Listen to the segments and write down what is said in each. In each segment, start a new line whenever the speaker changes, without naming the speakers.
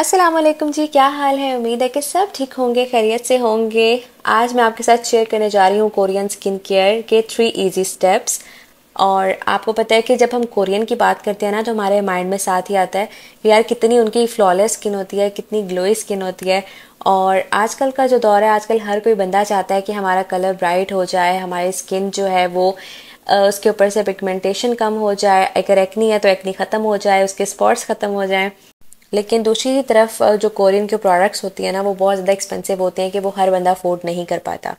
अस्सलाम वालेकुम जी क्या हाल है उम्मीद है कि सब ठीक होंगे खैरियत से होंगे आज मैं आपके साथ शेयर करने जा रही हूँ कोरियन स्किन केयर के थ्री इजी स्टेप्स और आपको पता है कि जब हम कोरियन की बात करते हैं ना तो हमारे माइंड में साथ ही आता है कि यार कितनी उनकी फ्लॉलेस स्किन होती है कितनी ग्लोई स्किन होती है और आजकल का जो दौर है आजकल हर कोई बंदा चाहता है कि हमारा कलर ब्राइट हो जाए हमारी स्किन जो है वो उसके ऊपर से पिगमेंटेशन कम हो जाए अगर एक्नी है तो एक्नी ख़त्म हो जाए उसके स्पॉट्स ख़त्म हो जाएँ लेकिन दूसरी तरफ जो कोरियन के प्रोडक्ट्स होती है ना वो बहुत ज़्यादा एक्सपेंसिव होते हैं कि वो हर बंदा अफोर्ड नहीं कर पाता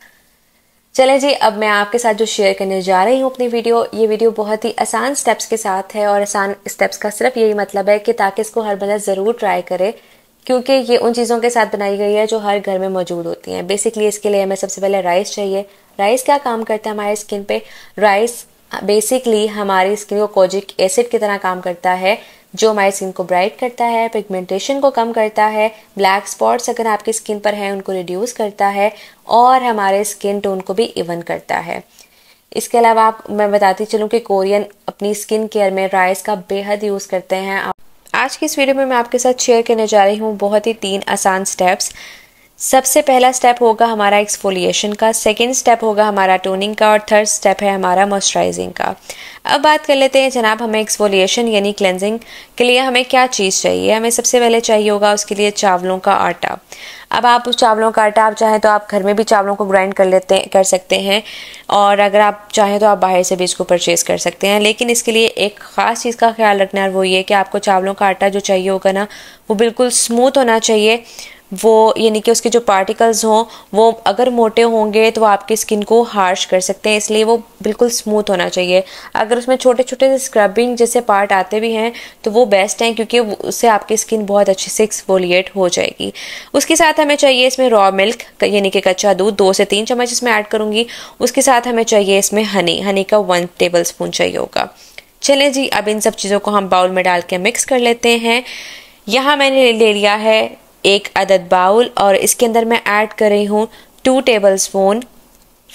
चले जी अब मैं आपके साथ जो शेयर करने जा रही हूँ अपनी वीडियो ये वीडियो बहुत ही आसान स्टेप्स के साथ है और आसान स्टेप्स का सिर्फ यही मतलब है कि ताकि इसको हर बंदा ज़रूर ट्राई करे क्योंकि ये उन चीज़ों के साथ बनाई गई है जो हर घर में मौजूद होती हैं बेसिकली इसके लिए हमें सबसे पहले राइस चाहिए राइस क्या काम करता है हमारे स्किन पे राइस बेसिकली हमारी स्किन को कोजिक एसिड की तरह काम करता है जो हमारी स्किन को ब्राइट करता है पिगमेंटेशन को कम करता है ब्लैक स्पॉट्स अगर आपकी स्किन पर है उनको रिड्यूस करता है और हमारे स्किन टोन को भी इवन करता है इसके अलावा आप मैं बताती चलूँ कि कोरियन अपनी स्किन केयर में राइस का बेहद यूज़ करते हैं आज की इस वीडियो में मैं आपके साथ शेयर करने जा रही हूँ बहुत ही तीन आसान स्टेप्स सबसे पहला स्टेप होगा हमारा एक्सफोलिएशन का सेकेंड स्टेप होगा हमारा टोनिंग का और थर्ड स्टेप है हमारा मॉइस्चराइजिंग का अब बात कर लेते हैं जनाब हमें एक्सफोलिएशन यानी क्लेंजिंग के लिए हमें क्या चीज़ चाहिए हमें सबसे पहले चाहिए होगा उसके लिए चावलों का आटा अब आप उस चावलों का आटा आप चाहें तो आप घर में भी चावलों को ग्राइंड कर लेते कर सकते हैं और अगर आप चाहें तो आप बाहर से भी इसको परचेज़ कर सकते हैं लेकिन इसके लिए एक ख़ास चीज़ का ख्याल रखना है वो ये कि आपको चावलों का आटा जो चाहिए होगा ना वो बिल्कुल स्मूथ होना चाहिए वो यानी कि उसके जो पार्टिकल्स हों वो अगर मोटे होंगे तो आपकी स्किन को हार्श कर सकते हैं इसलिए वो बिल्कुल स्मूथ होना चाहिए अगर उसमें छोटे छोटे से स्क्रबिंग जैसे पार्ट आते भी हैं तो वो बेस्ट हैं क्योंकि उससे आपकी स्किन बहुत अच्छे से एक्सफोलिएट हो जाएगी उसके साथ हमें चाहिए इसमें रॉ मिल्क यानी कि कच्चा दूध दो से तीन चम्मच इसमें ऐड करूँगी उसके साथ हमें चाहिए इसमें हनी हनी का वन टेबल स्पून चाहिए होगा चले जी अब इन सब चीज़ों को हम बाउल में डाल के मिक्स कर लेते हैं यहाँ मैंने ले लिया है एक अदद बाउल और इसके अंदर मैं ऐड कर रही हूँ two tablespoon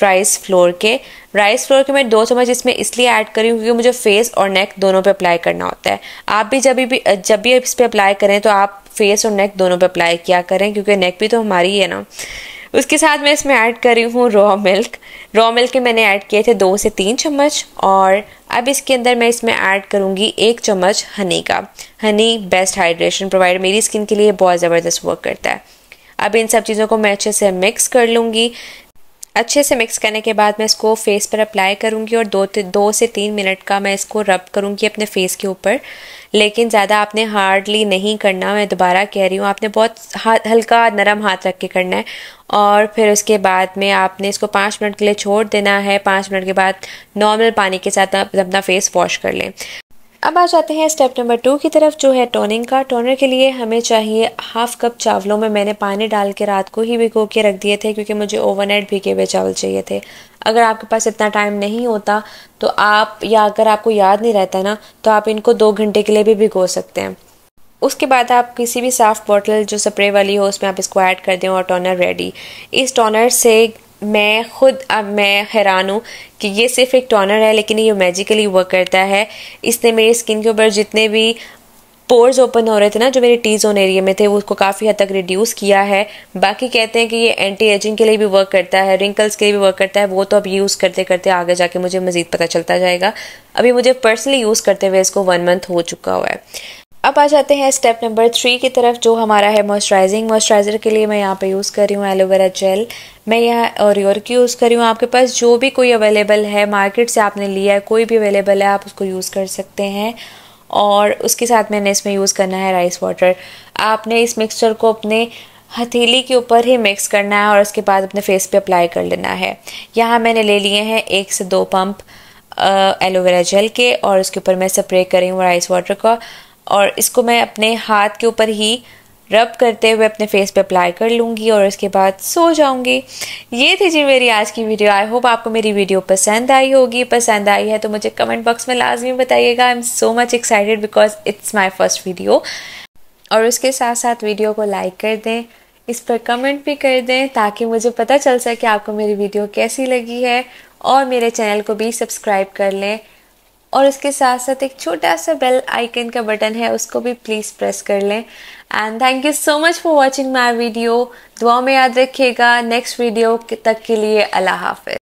rice flour के राइस फ्लोर के मैं दो चम्मच इसमें इसलिए ऐड कर रही हूँ क्योंकि मुझे फेस और नेक दोनों पे अप्लाई करना होता है आप भी जब भी जब भी इस पर अप्लाई करें तो आप फेस और नेक दोनों पे अप्लाई किया करें क्योंकि नेक भी तो हमारी ही है ना उसके साथ मैं इसमें ऐड कर रही हूँ रॉ मिल्क रॉ मिल्क के मैंने ऐड किए थे दो से तीन चम्मच और अब इसके अंदर मैं इसमें ऐड करूँगी एक चम्मच हनी का हनी बेस्ट हाइड्रेशन प्रोवाइडर मेरी स्किन के लिए बहुत ज़बरदस्त वर्क करता है अब इन सब चीज़ों को मैं अच्छे से मिक्स कर लूँगी अच्छे से मिक्स करने के बाद मैं इसको फेस पर अप्लाई करूँगी और दो दो से तीन मिनट का मैं इसको रब करूँगी अपने फेस के ऊपर लेकिन ज़्यादा आपने हार्डली नहीं करना मैं दोबारा कह रही हूँ आपने बहुत हल्का नरम हाथ रख के करना है और फिर उसके बाद में आपने इसको पाँच मिनट के लिए छोड़ देना है पाँच मिनट के बाद नॉर्मल पानी के साथ आप अपना फेस वॉश कर लें अब आ जाते हैं स्टेप नंबर टू की तरफ जो है टोनिंग का टोनर के लिए हमें चाहिए हाफ कप चावलों में मैंने पानी डाल के रात को ही भिगो के रख दिए थे क्योंकि मुझे ओवरनाइट भिगे हुए चावल चाहिए थे अगर आपके पास इतना टाइम नहीं होता तो आप या अगर आपको याद नहीं रहता ना तो आप इनको दो घंटे के लिए भी भिगो सकते हैं उसके बाद आप किसी भी साफ़ बॉटल जो स्प्रे वाली हो उसमें आप इसको ऐड कर दें और टोनर रेडी इस टोनर से मैं खुद अब मैं हैरान हूँ कि ये सिर्फ एक टोनर है लेकिन ये मैजिकली वर्क करता है इसने मेरी स्किन के ऊपर जितने भी पोर्स ओपन हो रहे थे ना जो मेरे टी जोन एरिया में थे वो उसको काफ़ी हद तक रिड्यूस किया है बाकी कहते हैं कि ये एंटी एजिंग के लिए भी वर्क करता है रिंकल्स के लिए भी वर्क करता है वो तो अब यूज़ करते करते आगे जाके मुझे मज़ीद पता चलता जाएगा अभी मुझे पर्सनली यूज़ करते हुए इसको वन मंथ हो चुका हुआ है अब आ जाते हैं स्टेप नंबर थ्री की तरफ जो हमारा है मॉइस्चराइजिंग मॉइस्चराइज़र के लिए मैं यहाँ पे यूज़ कर रही हूँ एलोवेरा जेल मैं यहाँ योर की यूज़ कर रही हूँ आपके पास जो भी कोई अवेलेबल है मार्केट से आपने लिया है कोई भी अवेलेबल है आप उसको यूज़ कर सकते हैं और उसके साथ मैंने इसमें यूज़ करना है राइस वाटर आपने इस मिक्सचर को अपने हथेली के ऊपर ही मिक्स करना है और उसके बाद अपने फेस पे अप्लाई कर लेना है यहाँ मैंने ले लिए हैं एक से दो पंप एलोवेरा जेल के और उसके ऊपर मैं स्प्रे करी हूँ राइस वाटर का और इसको मैं अपने हाथ के ऊपर ही रब करते हुए अपने फेस पे अप्लाई कर लूँगी और उसके बाद सो जाऊँगी ये थी जी मेरी आज की वीडियो आई होप आपको मेरी वीडियो पसंद आई होगी पसंद आई है तो मुझे कमेंट बॉक्स में लाजमी बताइएगा I am so much excited because it's my first video और उसके साथ साथ वीडियो को लाइक कर दें इस पर कमेंट भी कर दें ताकि मुझे पता चल सके आपको मेरी वीडियो कैसी लगी है और मेरे चैनल को भी सब्सक्राइब कर लें और इसके साथ साथ एक छोटा सा बेल आइकन का बटन है उसको भी प्लीज़ प्रेस कर लें and thank you so much for watching my video दुआ में याद रखिएगा नेक्स्ट वीडियो तक के लिए अल्लाह हाफिज